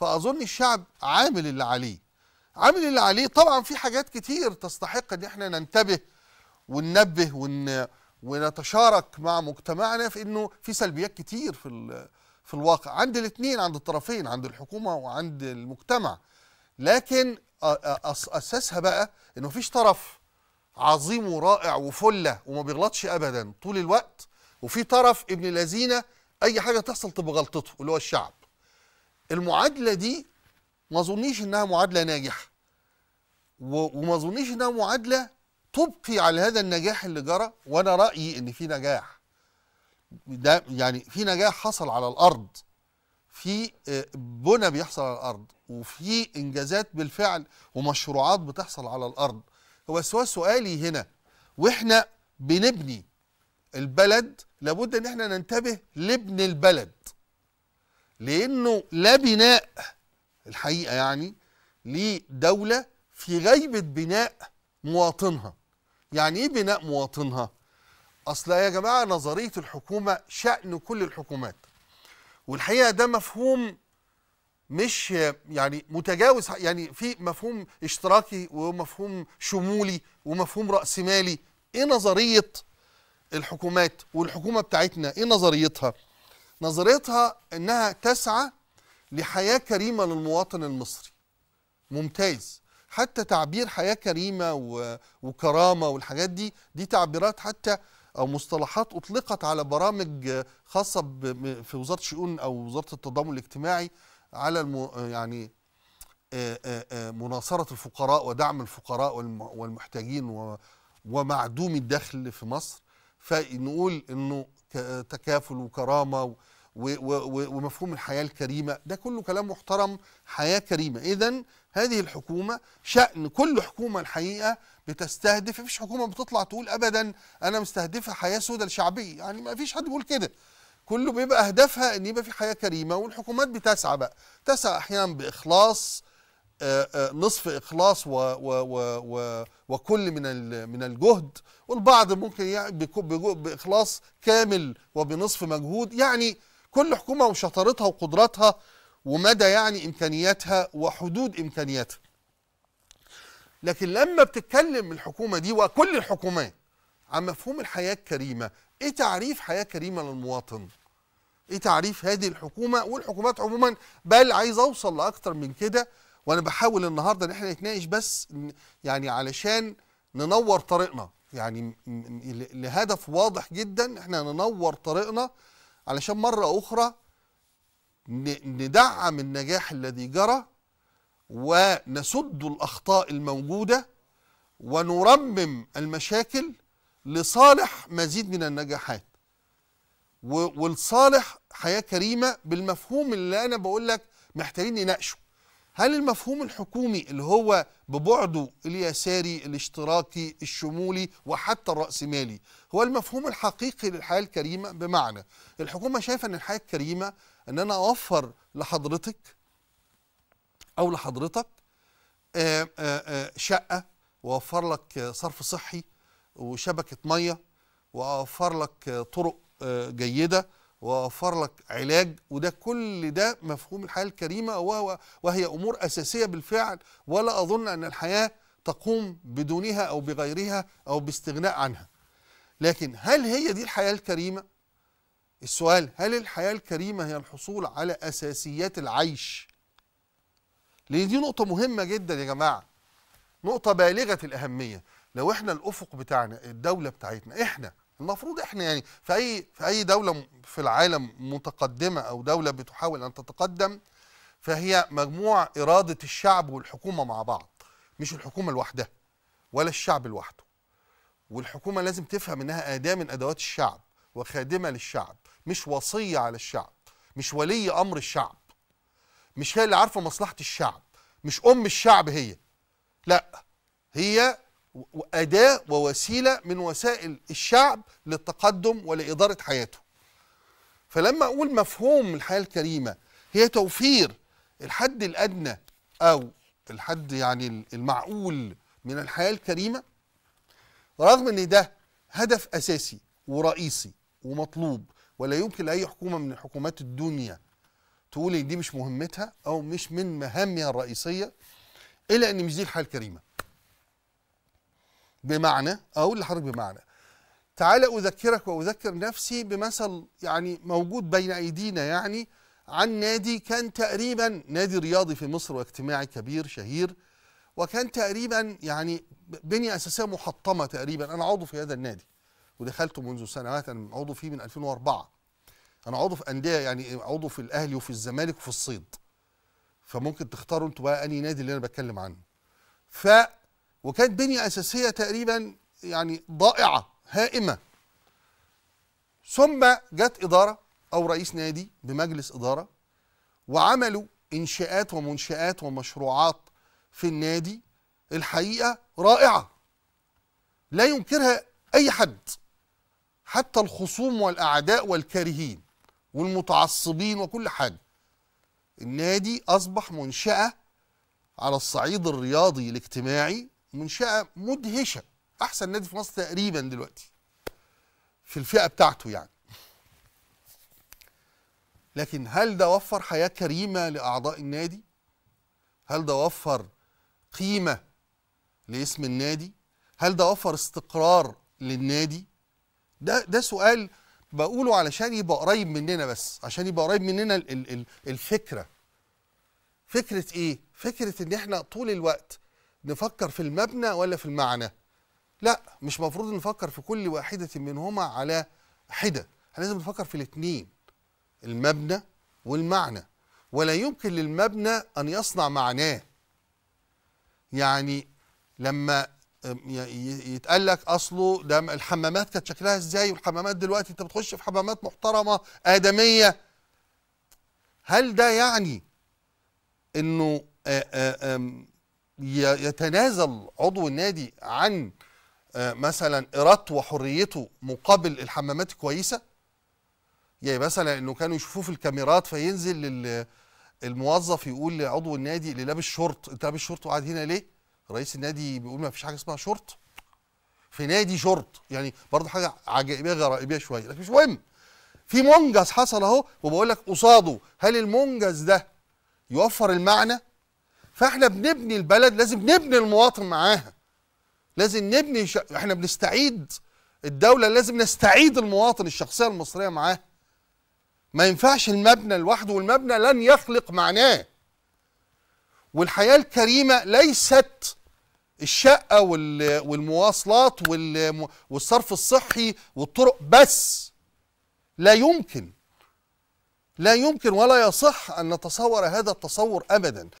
فأظن الشعب عامل اللي عليه عامل اللي عليه طبعا في حاجات كتير تستحق ان احنا ننتبه وننبه ون... ونتشارك مع مجتمعنا في انه في سلبيات كتير في ال... في الواقع عند الاثنين عند الطرفين عند الحكومه وعند المجتمع لكن اساسها بقى انه مفيش طرف عظيم ورائع وفله وما بيغلطش ابدا طول الوقت وفي طرف ابن لذينه اي حاجه تحصل تبقى غلطته اللي هو الشعب المعادله دي ما اظنيش انها معادله ناجحه وما اظنيش انها معادله تبقي على هذا النجاح اللي جرى وانا رايي ان في نجاح ده يعني في نجاح حصل على الارض في آه، بنى بيحصل على الارض وفي انجازات بالفعل ومشروعات بتحصل على الارض هو سواء سؤالي هنا واحنا بنبني البلد لابد ان احنا ننتبه لابن البلد لانه لا بناء الحقيقه يعني لدوله في غيبه بناء مواطنها يعني ايه بناء مواطنها اصل يا جماعه نظريه الحكومه شان كل الحكومات والحقيقه ده مفهوم مش يعني متجاوز يعني في مفهوم اشتراكي ومفهوم شمولي ومفهوم راسمالي ايه نظريه الحكومات والحكومه بتاعتنا ايه نظريتها نظريتها انها تسعى لحياه كريمه للمواطن المصري ممتاز حتى تعبير حياه كريمه وكرامه والحاجات دي دي تعبيرات حتى او مصطلحات اطلقت على برامج خاصه في وزاره الشؤون او وزاره التضامن الاجتماعي على المو يعني مناصره الفقراء ودعم الفقراء والمحتاجين ومعدوم الدخل في مصر فنقول انه تكافل وكرامه ومفهوم الحياه الكريمه ده كله كلام محترم حياه كريمه اذا هذه الحكومه شان كل حكومه الحقيقه بتستهدف مفيش حكومه بتطلع تقول ابدا انا مستهدفه حياه سودة الشعبيه يعني ما فيش حد بيقول كده كله بيبقى اهدافها ان يبقى في حياه كريمه والحكومات بتسعى بقى تسعى احيانا باخلاص آه، آه، نصف اخلاص و و و و وكل من من الجهد والبعض ممكن يعني باخلاص كامل وبنصف مجهود يعني كل حكومه وشطارتها وقدراتها ومدى يعني امكانياتها وحدود امكانياتها لكن لما بتتكلم الحكومه دي وكل الحكومات عن مفهوم الحياه الكريمه ايه تعريف حياه كريمه للمواطن ايه تعريف هذه الحكومه والحكومات عموما بل عايز اوصل لاكتر من كده وانا بحاول النهارده ان احنا نتناقش بس يعني علشان ننور طريقنا يعني لهدف واضح جدا احنا ننور طريقنا علشان مره اخرى ندعم النجاح الذي جرى ونسد الاخطاء الموجوده ونرمم المشاكل لصالح مزيد من النجاحات ولصالح حياه كريمه بالمفهوم اللي انا بقول لك محتاجين نناقشه هل المفهوم الحكومي اللي هو ببعده اليساري الاشتراكي الشمولي وحتى الرأسمالي هو المفهوم الحقيقي للحياة الكريمة بمعنى الحكومة شايفة أن الحياة الكريمة أن أنا أوفر لحضرتك أو لحضرتك آه، آه، آه، شقة وأوفر لك صرف صحي وشبكة مية وأوفر لك طرق جيدة ووفر لك علاج وده كل ده مفهوم الحياة الكريمة وهو وهي أمور أساسية بالفعل ولا أظن أن الحياة تقوم بدونها أو بغيرها أو باستغناء عنها لكن هل هي دي الحياة الكريمة؟ السؤال هل الحياة الكريمة هي الحصول على أساسيات العيش؟ لأن دي نقطة مهمة جدا يا جماعة نقطة بالغة الأهمية لو احنا الأفق بتاعنا الدولة بتاعتنا احنا المفروض احنا يعني في اي في اي دوله في العالم متقدمه او دوله بتحاول ان تتقدم فهي مجموع اراده الشعب والحكومه مع بعض مش الحكومه لوحدها ولا الشعب لوحده والحكومه لازم تفهم انها اداه من ادوات الشعب وخادمه للشعب مش وصيه على الشعب مش ولي امر الشعب مش هي اللي عارفه مصلحه الشعب مش ام الشعب هي لا هي أداة ووسيلة من وسائل الشعب للتقدم ولإدارة حياته فلما أقول مفهوم الحياة الكريمة هي توفير الحد الأدنى أو الحد يعني المعقول من الحياة الكريمة رغم أن ده هدف أساسي ورئيسي ومطلوب ولا يمكن لأي حكومة من حكومات الدنيا تقول إن دي مش مهمتها أو مش من مهامها الرئيسية إلا أن مش دي الحياة الكريمة بمعنى أقول لحضرتك بمعنى تعالى أذكرك وأذكر نفسي بمثل يعني موجود بين أيدينا يعني عن نادي كان تقريبا نادي رياضي في مصر واجتماعي كبير شهير وكان تقريبا يعني بنية أساسية محطمة تقريبا أنا عضو في هذا النادي ودخلته منذ سنوات أنا عضو فيه من 2004 أنا عضو في أندية يعني عضو في الأهلي وفي الزمالك وفي الصيد فممكن تختاروا أنتوا بقى اني نادي اللي أنا بتكلم عنه ف وكانت بنية أساسية تقريبا يعني ضائعة هائمة ثم جت إدارة أو رئيس نادي بمجلس إدارة وعملوا إنشاءات ومنشآت ومشروعات في النادي الحقيقة رائعة لا ينكرها أي حد حتى الخصوم والأعداء والكارهين والمتعصبين وكل حاجة النادي أصبح منشأة على الصعيد الرياضي الاجتماعي منشاه مدهشه احسن نادي في مصر تقريبا دلوقتي في الفئه بتاعته يعني لكن هل ده وفر حياه كريمه لاعضاء النادي هل ده وفر قيمه لاسم النادي هل ده وفر استقرار للنادي ده ده سؤال بقوله علشان يبقى قريب مننا بس عشان يبقى قريب مننا الفكره فكره ايه فكره ان احنا طول الوقت نفكر في المبنى ولا في المعنى لا مش مفروض نفكر في كل واحدة منهما على حدة احنا لازم نفكر في الاثنين المبنى والمعنى ولا يمكن للمبنى أن يصنع معناه يعني لما يتقال لك اصله ده الحمامات كانت شكلها ازاي والحمامات دلوقتي انت بتخش في حمامات محترمه ادميه هل ده يعني انه يتنازل عضو النادي عن آه، مثلا ارادته وحريته مقابل الحمامات الكويسه يعني مثلا انه كانوا يشوفوه في الكاميرات فينزل الموظف يقول لعضو النادي اللي لابس شورت انت لابس شورت وقاعد هنا ليه رئيس النادي بيقول ما فيش حاجه اسمها شورت في نادي شورت يعني برضه حاجه عجائبيه غرائبيه شويه لكن مش مهم في منجز حصل اهو وبقول لك قصاده هل المنجز ده يوفر المعنى فاحنا بنبني البلد لازم نبني المواطن معاها لازم نبني ش... احنا بنستعيد الدولة لازم نستعيد المواطن الشخصية المصرية معاه ما ينفعش المبنى لوحده والمبنى لن يخلق معناه والحياة الكريمة ليست الشقة والمواصلات والصرف الصحي والطرق بس لا يمكن لا يمكن ولا يصح أن نتصور هذا التصور أبدا